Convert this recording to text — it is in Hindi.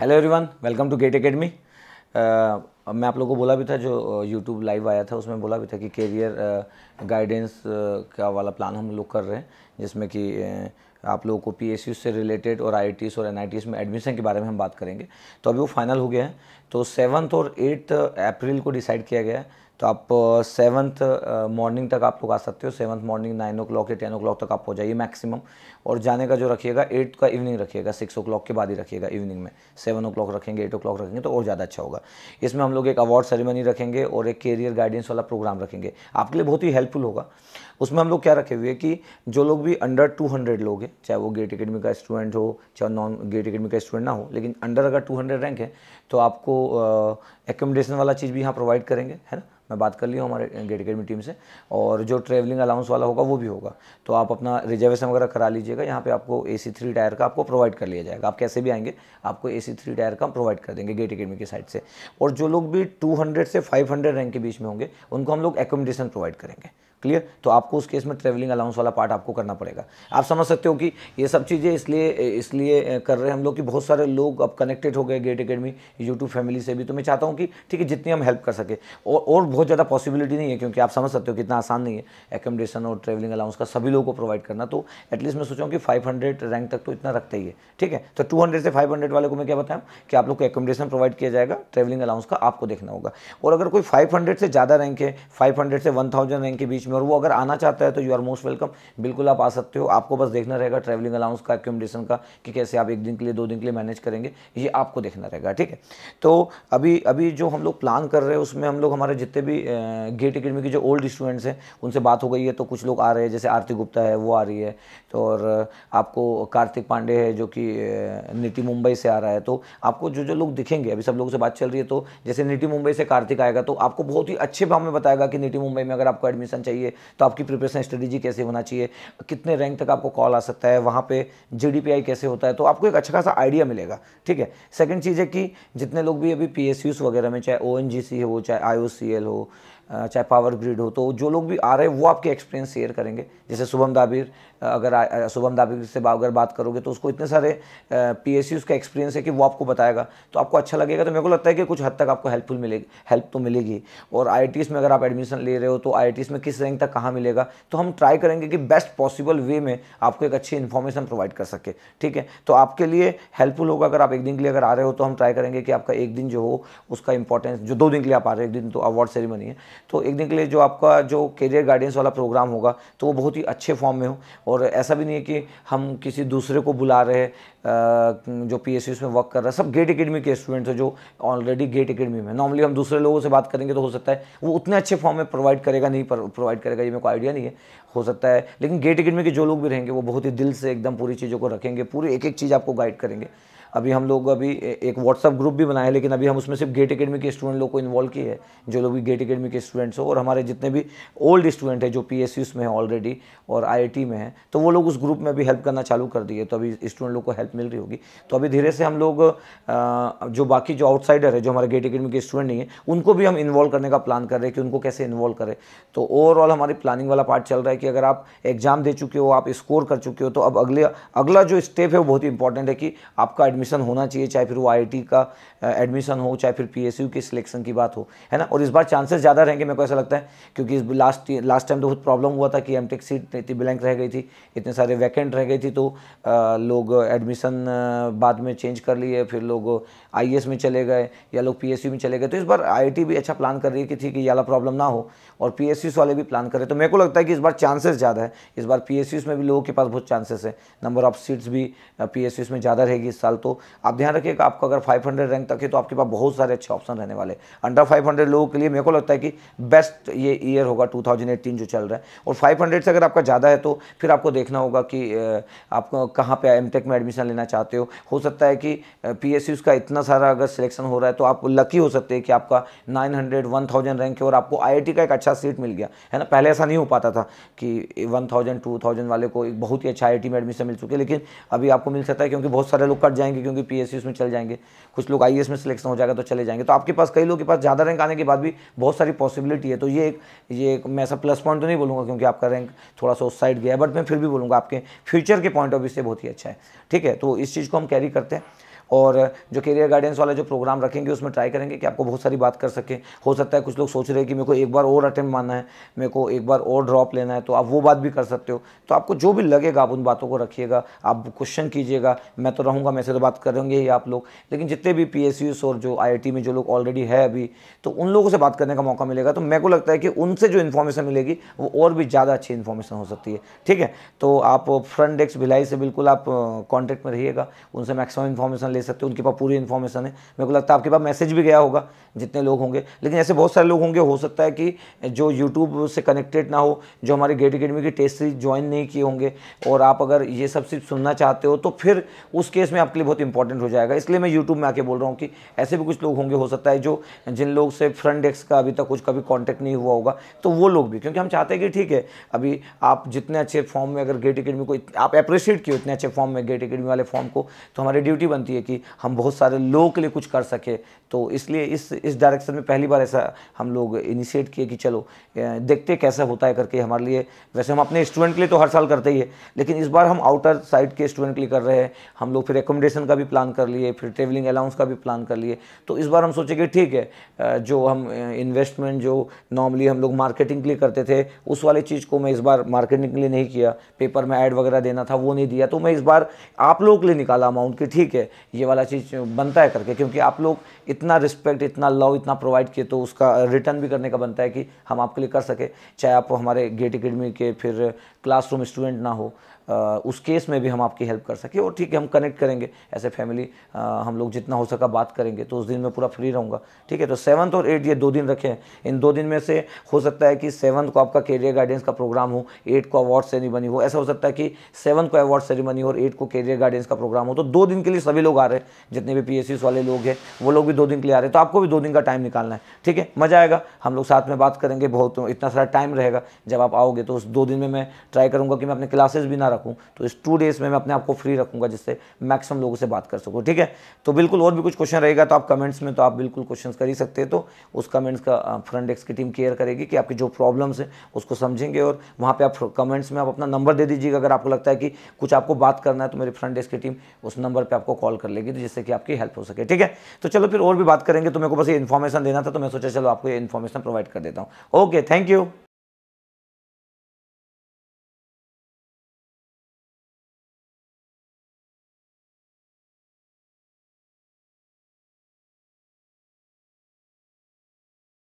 hello everyone welcome to GATE Academy मैं आप लोगों को बोला भी था जो यूट्यूब uh, लाइव आया था उसमें बोला भी था कि कैरियर गाइडेंस uh, uh, का वाला प्लान हम लोग कर रहे हैं जिसमें कि uh, आप लोगों को पी से रिलेटेड और आई और एन में एडमिशन के बारे में हम बात करेंगे तो अभी वो फाइनल हो गया है तो सेवन्थ और एट्थ अप्रैल को डिसाइड किया गया है तो आप सेवन्थ मॉर्निंग तक आप लोग आ सकते हो seventh morning nine o'clock या टेन ओ क्लॉक तक आप हो जाइए मैक्सिमम और जाने का जो रखिएगा एट का इवनिंग रखिएगा सिक्स ओ क्लॉक के बाद ही रखिएगा इवनिंग में सेवन ओ क्लॉक रखेंगे एट ओ क्लॉक रखेंगे तो और ज़्यादा अच्छा होगा इसमें हम लोग एक अवार्ड सेरेमनी रखेंगे और एक कैरियर गाइडेंस वाला प्रोग्राम रखेंगे आपके लिए बहुत ही हेल्पफुल होगा उसमें हम लोग क्या रखे हुए कि जो लोग भी अंडर टू हंड्रेड लोग हैं चाहे वो गेट अकेडमी का स्टूडेंट हो चाहे नॉन गेट अकेडमी का स्टूडेंट ना हो लेकिन अंडर अगर टू हंड्रेड रैंक है तो आपको एकोमोडेशन वाला चीज़ भी यहाँ प्रोवाइड करेंगे है ना मैं बात कर ली हूँ हमारे गेट अकेडमी टीम से और जो ट्रैवलिंग अलाउंस वाला होगा वो भी होगा तो आप अपना रिजर्वेशन वगैरह करा लीजिएगा यहाँ पे आपको ए सी थ्री टायर का आपको प्रोवाइड कर लिया जाएगा आप कैसे भी आएंगे आपको ए सी थ्री टायर का प्रोवाइड कर देंगे गेट अकेडमी की साइड से और जो लोग भी टू हंड्रेड से फाइव हंड्रेड रैंक के बीच में होंगे उनको हम लोग एकोमोडेशन प्रोवाइड करेंगे क्लियर तो आपको उस केस में ट्रेवलिंग अलाउंस वाला पार्ट आपको करना पड़ेगा आप समझ सकते हो कि ये सब चीज़ें इसलिए इसलिए कर रहे हैं हम लोग कि बहुत सारे लोग अब कनेक्टेड हो गए गेट अकेडमी यूट्यूब फैमिली से भी तो मैं चाहता हूँ कि ठीक है जितनी हम हेल्प कर सके और और बहुत ज़्यादा पॉसिबिलिटी नहीं है क्योंकि आप समझ सकते हो कितना आसान नहीं है एकोमोडेशन और ट्रेवलिंग अलाउंस का सभी लोगों को प्रोवाइड करना तो एटलीस्ट मैं सोचा कि 500 रैंक तक तो इतना रखते ही है ठीक है तो 200 से 500 वाले को मैं क्या बताऊँ कि आप लोग को एकोमोडेशन प्रोवाइड किया जाएगा ट्रेवलिंग अलाउंस का आपको देखना होगा और अगर कोई फाइव से ज़्यादा रैंक है फाइव से वन रैंक के बीच में और वो अगर आना चाहता है तो यू आर मोस्ट वेलकम बिल्कुल आप आ सकते हो आपको बस देखना रहेगा ट्रेवलिंग अलाउंस का एकोमोडेशन का कि कैसे आप एक दिन के लिए दो दिन के लिए मैनेज करेंगे ये आपको देखना रहेगा ठीक है तो अभी अभी जो हम लोग प्लान कर रहे हैं उसमें हम लोग हमारे जितने भी गेट अकेडमी के जो ओल्ड स्टूडेंट्स हैं उनसे बात हो गई है तो कुछ लोग आ रहे हैं जैसे आरती गुप्ता है वो आ रही है तो और आपको कार्तिक पांडे है जो कि निटी मुंबई से आ रहा है तो आपको जो जो लोग दिखेंगे अभी सब लोगों से बात चल रही है तो जैसे निटी मुंबई से कार्तिक आएगा तो आपको बहुत ही अच्छे भाव में बताएगा कि निटी मुंबई में अगर आपको एडमिशन चाहिए तो आपकी प्रिपरेशन स्ट्रेटेजी कैसे होना चाहिए कितने रैंक तक आपको कॉल आ सकता है वहाँ पर जी कैसे होता है तो आपको एक अच्छा खासा आइडिया मिलेगा ठीक है सेकेंड चीज़ है कि जितने लोग भी अभी पी वगैरह में चाहे ओ है वो चाहे आई हो so चाहे पावर ग्रिड हो तो जो लोग भी आ रहे हैं वो आपके एक्सपीरियंस शेयर करेंगे जैसे शुभम दाबिर अगर शुभम दाबिर से अगर बात करोगे तो उसको इतने सारे पी एस सी उसका एक्सपीरियंस है कि वो आपको बताएगा तो आपको अच्छा लगेगा तो मेरे को लगता है कि कुछ हद तक आपको हेल्पफुल मिलेगी हेल्प तो मिलेगी और आई में अगर आप एडमिशन ले रहे हो तो आई में किस रैंक तक कहाँ मिलेगा तो हम ट्राई करेंगे कि बेस्ट पॉसिबल वे में आपको एक अच्छी इन्फॉर्मेशन प्रोवाइड कर सके ठीक है तो आपके लिए हेल्पफुल होगा अगर आप एक दिन के लिए अगर आ रहे हो तो हम ट्राई करेंगे कि आपका एक दिन जो हो उसका इंपॉर्टेंस जो दो दिन के लिए आप आ रहे हो एक दिन तो अवार्ड सेरेमनी है तो एक दिन के लिए जो आपका जो करियर गाइडेंस वाला प्रोग्राम होगा तो वो बहुत ही अच्छे फॉर्म में हो और ऐसा भी नहीं है कि हम किसी दूसरे को बुला रहे जो पी एस में वर्क कर रहा है सब गेट अकेडमी के स्टूडेंट्स हैं जो ऑलरेडी गेट अकेडमी में नॉर्मली हम दूसरे लोगों से बात करेंगे तो हो सकता है वो उतने अच्छे फॉर्म में प्रोवाइड करेगा नहीं प्रोवाइड करेगा ये मेरे को आइडिया नहीं है हो सकता है लेकिन गेट अकेडमी के जो लोग भी रहेंगे वो बहुत ही दिल से एकदम पूरी चीज़ों को रखेंगे पूरी एक एक चीज़ आपको गाइड करेंगे अभी हम लोग अभी एक व्हाट्सअप ग्रुप भी बनाया है लेकिन अभी हम उसमें सिर्फ गेट अकेडमी के स्टूडेंट लोग को इन्वॉल्व किए हैं जो लोग भी गेट अकेडमी के स्टूडेंट्स हो और हमारे जितने भी ओल्ड स्टूडेंट हैं जो पी में हैं ऑलरेडी और आई में है तो वो लोग उस ग्रुप में भी हेल्प करना चालू कर दिए तो अभी स्टूडेंट लोग को हेल्प मिल रही होगी तो अभी धीरे से हम लोग जो बाकी जो आउटसाइडर है जो हमारे गेट अकेडमी के स्टूडेंट नहीं है उनको भी हम इन्वॉल्व करने का प्लान कर रहे हैं कि उनको कैसे इन्वॉल्व करें तो ओवरऑल हमारी प्लानिंग वाला पार्ट चल रहा है कि अगर आप एग्जाम दे चुके हो आप स्कोर कर चुके हो तो अब अगले अगला जो स्टेप है वो बहुत ही इंपॉर्टेंट है कि आपका एडमिशन एडमिशन होना चाहिए चाहे फिर वो आई का एडमिशन हो चाहे फिर पी के सिलेक्शन की बात हो है ना और इस बार चांसेस ज़्यादा रहेंगे मेरे को ऐसा लगता है क्योंकि इस लास्ट लास्ट टाइम तो बहुत प्रॉब्लम हुआ था कि एम सीट इतनी ब्लैंक रह गई थी इतने सारे वैकेंट रह गई थी तो लोग एडमिशन बाद में चेंज कर लिए फिर लोग आई में चले गए या लोग पी में चले गए तो इस बार आई भी अच्छा प्लान कर रही है कि ठीक ये प्रॉब्लम ना हो और पी वाले भी प्लान करें तो मेरे को लगता है कि इस बार चांसेस ज़्यादा है इस बार पी में भी लोगों के पास बहुत चांसेस है नंबर ऑफ सीट्स भी पी में ज़्यादा रहेगी इस साल तो तो आप ध्यान रखिएगा आपको अगर 500 रैंक तक है तो आपके पास बहुत सारे अच्छे ऑप्शन रहने वाले अंडर 500 लोगों के लिए मेरे को लगता है कि बेस्ट ये ईयर होगा 2018 जो चल रहा है और 500 से अगर आपका ज़्यादा है तो फिर आपको देखना होगा कि आप कहाँ पर एम में एडमिशन लेना चाहते हो हो सकता है कि पी का इतना सारा अगर सिलेक्शन हो रहा है तो आप लकी हो सकते हैं कि आपका नाइन हंड्रेड रैंक है और आपको आई का एक अच्छा सीट मिल गया है ना पहले ऐसा नहीं हो पाता था कि वन थाउजेंड वाले को एक बहुत ही अच्छा आई में एडमिशन मिल चुके लेकिन अभी आपको मिल सकता है क्योंकि बहुत सारे लोग कट जाएंगे जाएंगे क्योंकि पीएससी उसमें चल जाएंगे कुछ लोग आईएएस में सिलेक्शन हो जाएगा तो चले जाएंगे तो आपके पास कई लोग के पास ज़्यादा रैंक आने के बाद भी बहुत सारी पॉसिबिलिटी है तो ये एक ये एक मैं ऐसा प्लस पॉइंट तो नहीं बोलूँगा क्योंकि आपका रैंक थोड़ा सा उस साइड गया बट मैं फिर भी बोलूँगा आपके फ्यूचर के पॉइंट ऑफ व्यू से बहुत ही अच्छा है ठीक है तो इस चीज़ को हम कैरी करते हैं और जो करियर गाइडेंस वाला जो प्रोग्राम रखेंगे उसमें ट्राई करेंगे कि आपको बहुत सारी बात कर सकें हो सकता है कुछ लोग सोच रहे हैं कि मेरे को एक बार और अटेम्प्ट मानना है मेरे को एक बार और ड्रॉप लेना है तो आप वो बात भी कर सकते हो तो आपको जो भी लगेगा आप उन बातों को रखिएगा आप क्वेश्चन कीजिएगा मैं तो रहूँगा मैं से तो बात करेंगे ही आप लोग लेकिन जितने भी पी और जो आई में जो लोग ऑलरेडी है अभी तो उन लोगों से बात करने का मौका मिलेगा तो मेरे को लगता है कि उनसे जो इन्फॉर्मेशन मिलेगी वो और भी ज़्यादा अच्छी इन्फॉर्मेशन हो सकती है ठीक है तो आप फ्रंट डेस्क भिलाई से बिल्कुल आप कॉन्टैक्ट में रहिएगा उनसे मैक्सिमम इन्फॉर्मेशन ले सकते हो उनके पास पूरी इन्फॉर्मेशन है मेरे को लगता है आपके पास मैसेज भी गया होगा जितने लोग होंगे लेकिन ऐसे बहुत सारे लोग होंगे हो सकता है कि जो यूट्यूब से कनेक्टेड ना हो जो हमारे गेट अकेडमी की टेस्ट सीरीज ज्वाइन नहीं किए होंगे और आप अगर ये सब सिर्फ सुनना चाहते हो तो फिर उस केस में आपके लिए बहुत इंपॉर्टेंट हो जाएगा इसलिए मैं यूट्यूब में आके बोल रहा हूँ कि ऐसे भी कुछ लोग होंगे हो सकता है जो जिन लोग से फ्रंट डेस्क का अभी तक कुछ कभी कॉन्टैक्ट नहीं हुआ होगा तो वो लोग भी क्योंकि हम चाहते हैं कि ठीक है अभी आप जितने अच्छे फॉर्म में अगर गेट अकेडमी को आप अप्रिशिएट किए इतने अच्छे फॉर्म में गेट अकेडमी वाले फॉर्म को तो हमारी ड्यूटी बनती है कि हम बहुत सारे लोगों के लिए कुछ कर सके तो इसलिए इस इस डायरेक्शन में पहली बार ऐसा हम लोग इनिशिएट किए कि चलो देखते कैसा होता है करके हमारे लिए वैसे हम अपने स्टूडेंट के लिए तो हर साल करते ही है लेकिन इस बार हम आउटर साइड के स्टूडेंट के लिए कर रहे हैं हम लोग फिर एकोमोडेशन का भी प्लान कर लिए फिर ट्रेवलिंग अलाउंस का भी प्लान कर लिए तो इस बार हम सोचे कि ठीक है जो हम इन्वेस्टमेंट जो नॉर्मली हम लोग मार्केटिंग के लिए करते थे उस वाले चीज़ को मैं इस बार मार्केटिंग के लिए नहीं किया पेपर में ऐड वगैरह देना था वो नहीं दिया तो मैं इस बार आप लोगों के लिए निकाला अमाउंट कि ठीक है ये वाला चीज़ बनता है करके क्योंकि आप लोग इतना रिस्पेक्ट इतना लव इतना प्रोवाइड किए तो उसका रिटर्न भी करने का बनता है कि हम आपके लिए कर सके चाहे आप हमारे गेट अकेडमी के फिर क्लासरूम स्टूडेंट ना हो उस केस में भी हम आपकी हेल्प कर सके और ठीक है हम कनेक्ट करेंगे ऐसे फैमिली हम लोग जितना हो सका बात करेंगे तो उस दिन मैं पूरा फ्री रहूँगा ठीक है तो सेवन्थ और एट ये दो दिन रखें इन दो दिन में से हो सकता है कि सेवन्थ को आपका कैरियर गाइडेंस का प्रोग्राम हो एट को अवार्ड सेरेमनी हो ऐसा हो सकता है कि सेवन को अवार्ड सेरेमनी हो और एट को कैरियर गाइडेंस का प्रोग्राम हो तो दो दिन के लिए सभी लोग आ रहे हैं जितने भी पी वाले लोग हैं वो लोग भी दो दिन के लिए आ रहे हैं तो आपको भी दो दिन का टाइम निकालना है ठीक है मज़ा आएगा हम लोग साथ में बात करेंगे बहुत इतना सारा टाइम रहेगा जब आप आओगे तो उस दो दिन में मैं ट्राई करूँगा कि मैं अपने क्लासेस भी ना रखूँ तो इस टू डेज़ में मैं अपने आप को फ्री रखूँगा जिससे मैक्सिमम लोगों से बात कर सकूँ ठीक है तो बिल्कुल और भी कुछ क्वेश्चन रहेगा तो आप कमेंट्स में तो आप बिल्कुल क्वेश्चन कर ही सकते हैं तो उस कमेंट्स का फ्रंट डेस्क की टीम केयर करेगी कि आपकी जो प्रॉब्लम्स हैं उसको समझेंगे और वहाँ पर आप कमेंट्स में आप अपना नंबर दे दीजिएगा अगर आपको लगता है कि कुछ आपको बात करना है तो मेरी फ्रंट डेस्क की टीम उस नंबर पर आपको कॉल कर लेगी तो जिससे कि आपकी हेल्प हो सके ठीक है तो चलो फिर और भी बात करेंगे तो मेरे को बस ये इन्फॉर्मेशन देना था तो मैं सोचा चलो आपको ये इन्फॉर्मेशन प्रोवाइड कर देता हूँ ओके थैंक यू